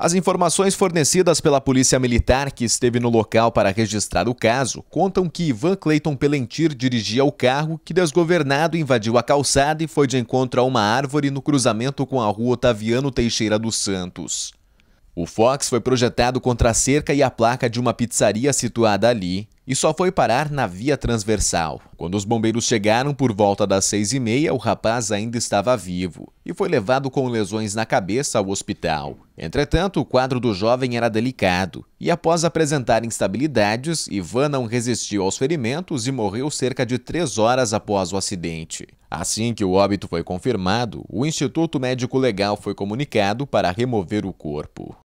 As informações fornecidas pela Polícia Militar que esteve no local para registrar o caso contam que Ivan Clayton Pelentir dirigia o carro que, desgovernado, invadiu a calçada e foi de encontro a uma árvore no cruzamento com a rua Otaviano Teixeira dos Santos. O Fox foi projetado contra a cerca e a placa de uma pizzaria situada ali, e só foi parar na via transversal. Quando os bombeiros chegaram por volta das seis e meia, o rapaz ainda estava vivo e foi levado com lesões na cabeça ao hospital. Entretanto, o quadro do jovem era delicado e após apresentar instabilidades, Ivan não resistiu aos ferimentos e morreu cerca de três horas após o acidente. Assim que o óbito foi confirmado, o Instituto Médico Legal foi comunicado para remover o corpo.